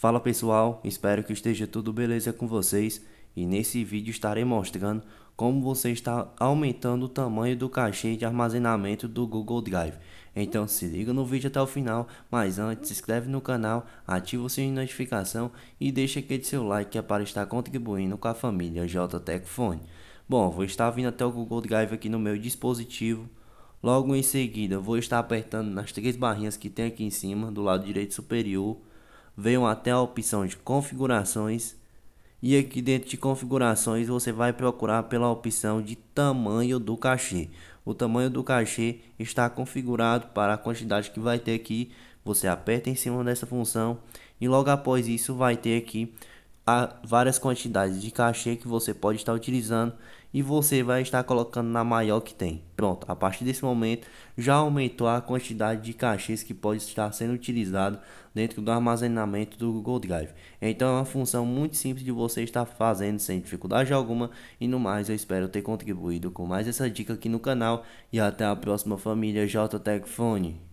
Fala pessoal, espero que esteja tudo beleza com vocês e nesse vídeo estarei mostrando como você está aumentando o tamanho do cachê de armazenamento do Google Drive. Então se liga no vídeo até o final, mas antes se inscreve no canal, ativa o sininho de notificação e deixa aquele seu like que é para estar contribuindo com a família JTEC Fone. Bom, vou estar vindo até o Google Drive aqui no meu dispositivo. Logo em seguida, vou estar apertando nas três barrinhas que tem aqui em cima, do lado direito superior venham até a opção de configurações e aqui dentro de configurações você vai procurar pela opção de tamanho do cachê. O tamanho do cachê está configurado para a quantidade que vai ter aqui. Você aperta em cima dessa função e logo após isso vai ter aqui há várias quantidades de cachê que você pode estar utilizando e você vai estar colocando na maior que tem. Pronto, a partir desse momento já aumentou a quantidade de cachês que pode estar sendo utilizado dentro do armazenamento do Google Drive. Então é uma função muito simples de você estar fazendo sem dificuldade alguma e no mais eu espero ter contribuído com mais essa dica aqui no canal e até a próxima família JTech Phone.